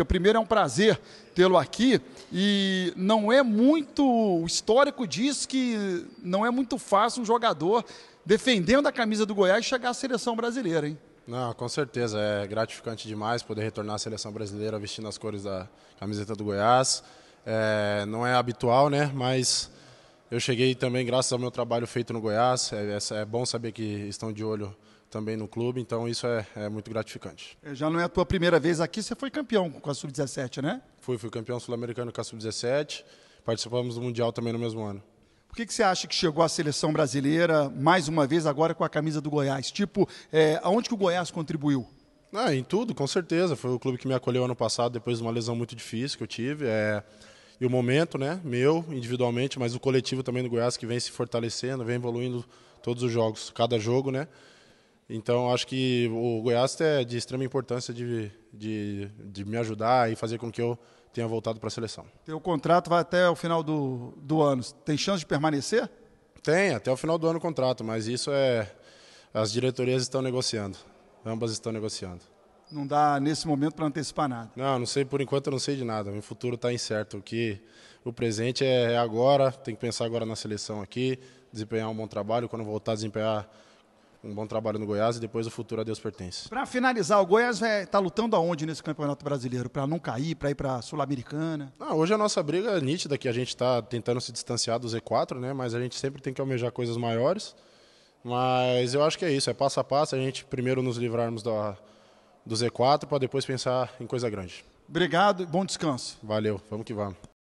Sica, primeiro é um prazer tê-lo aqui e não é muito, o histórico diz que não é muito fácil um jogador defendendo a camisa do Goiás chegar à seleção brasileira, hein? Não, com certeza, é gratificante demais poder retornar à seleção brasileira vestindo as cores da camiseta do Goiás. É, não é habitual, né? Mas eu cheguei também graças ao meu trabalho feito no Goiás. É, é, é bom saber que estão de olho também no clube, então isso é, é muito gratificante. É, já não é a tua primeira vez aqui, você foi campeão com a Sub-17, né? Fui, fui campeão sul-americano com a Sub-17, participamos do Mundial também no mesmo ano. Por que, que você acha que chegou a seleção brasileira, mais uma vez, agora com a camisa do Goiás? Tipo, é, aonde que o Goiás contribuiu? Ah, em tudo, com certeza. Foi o clube que me acolheu ano passado, depois de uma lesão muito difícil que eu tive. É... E o momento, né, meu, individualmente, mas o coletivo também do Goiás, que vem se fortalecendo, vem evoluindo todos os jogos, cada jogo, né? Então, acho que o Goiás é de extrema importância de, de, de me ajudar e fazer com que eu tenha voltado para a seleção. Teu contrato vai até o final do, do ano. Tem chance de permanecer? Tem, até o final do ano o contrato, mas isso é. As diretorias estão negociando. Ambas estão negociando. Não dá nesse momento para antecipar nada. Não, não sei, por enquanto eu não sei de nada. O futuro está incerto. O que o presente é agora, tem que pensar agora na seleção aqui, desempenhar um bom trabalho, quando voltar a desempenhar um bom trabalho no Goiás e depois o futuro a Deus pertence. Para finalizar, o Goiás está é, lutando aonde nesse Campeonato Brasileiro? Para não cair, para ir para a Sul-Americana? Ah, hoje a nossa briga é nítida, que a gente está tentando se distanciar do Z4, né? mas a gente sempre tem que almejar coisas maiores. Mas eu acho que é isso, é passo a passo, a gente primeiro nos livrarmos do do Z4 para depois pensar em coisa grande. Obrigado e bom descanso. Valeu, vamos que vamos.